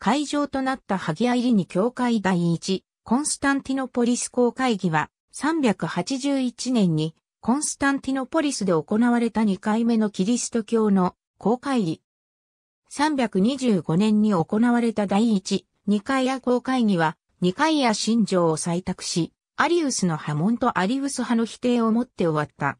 会場となったハギア入りに教会第一、コンスタンティノポリス公会議は、381年にコンスタンティノポリスで行われた2回目のキリスト教の公会議。325年に行われた第一、二回や公会議は、二回や信条を採択し、アリウスの波紋とアリウス派の否定をもって終わった。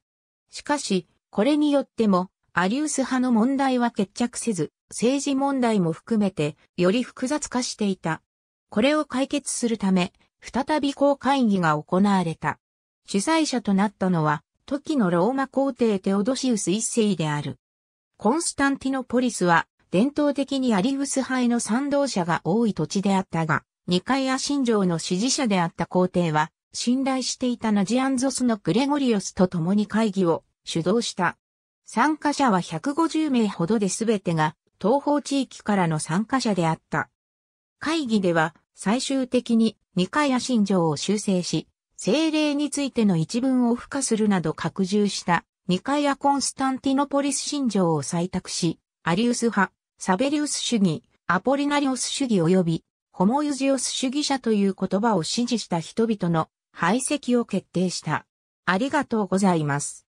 しかし、これによっても、アリウス派の問題は決着せず、政治問題も含めてより複雑化していた。これを解決するため、再び公会議が行われた。主催者となったのは、時のローマ皇帝テオドシウス一世である。コンスタンティノポリスは、伝統的にアリウス派への賛同者が多い土地であったが、二階や新城の支持者であった皇帝は、信頼していたナジアンゾスのグレゴリオスと共に会議を主導した。参加者は150名ほどで全てが東方地域からの参加者であった。会議では最終的に二階や新条を修正し、政令についての一文を付加するなど拡充した二階やコンスタンティノポリス新条を採択し、アリウス派、サベリウス主義、アポリナリオス主義及びホモユジオス主義者という言葉を支持した人々の排斥を決定した。ありがとうございます。